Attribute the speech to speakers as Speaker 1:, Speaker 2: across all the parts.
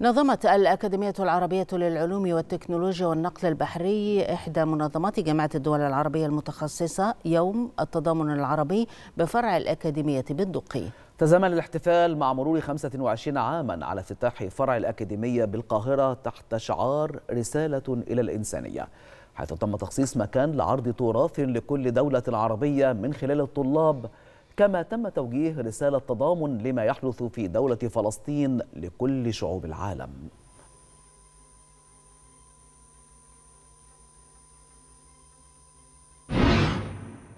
Speaker 1: نظمت الأكاديمية العربية للعلوم والتكنولوجيا والنقل البحري إحدى منظمات جامعة الدول العربية المتخصصة يوم التضامن العربي بفرع الأكاديمية بالدقي تزامن الاحتفال مع مرور 25 عاما على افتتاح فرع الأكاديمية بالقاهرة تحت شعار رسالة إلى الإنسانية حيث تم تخصيص مكان لعرض تراث لكل دولة عربية من خلال الطلاب كما تم توجيه رسالة تضامن لما يحدث في دولة فلسطين لكل
Speaker 2: شعوب العالم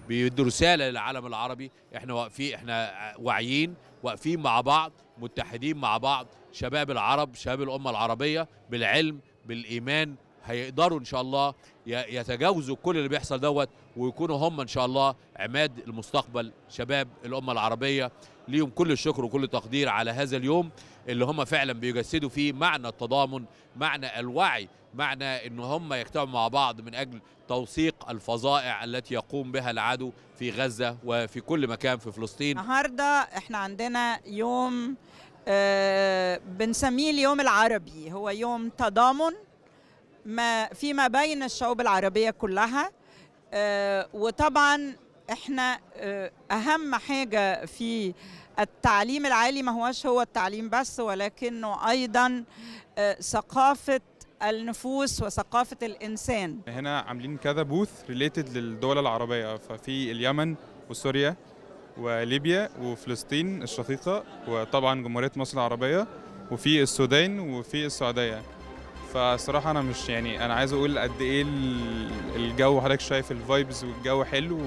Speaker 2: بيدوا رساله للعالم العربي احنا واقفين احنا واعيين واقفين مع بعض متحدين مع بعض شباب العرب شباب الامه العربيه بالعلم بالايمان هيقدروا ان شاء الله يتجاوزوا كل اللي بيحصل دوت ويكونوا هم ان شاء الله عماد المستقبل شباب الامه العربيه ليهم كل الشكر وكل التقدير على هذا اليوم اللي هم فعلا بيجسدوا فيه معنى التضامن معنى الوعي معنى ان هم يجتمعوا مع بعض من اجل توثيق الفظائع التي يقوم بها العدو في غزه وفي كل مكان في فلسطين
Speaker 3: النهارده احنا عندنا يوم آه، بنسميه اليوم العربي هو يوم تضامن ما فيما بين الشعوب العربية كلها آه، وطبعا احنا آه، اهم حاجة في التعليم العالي ما هوش هو التعليم بس ولكنه ايضا آه، ثقافة النفوس وثقافة الإنسان
Speaker 4: هنا عاملين كذا بوث ريليتد للدول العربية ففي اليمن وسوريا وليبيا وفلسطين الشقيقة وطبعا جمهورية مصر العربية وفي السودان وفي السعودية فصراحة أنا مش يعني أنا عايز أقول قد إيه الجو حضرتك شايف الفايبز والجو حلو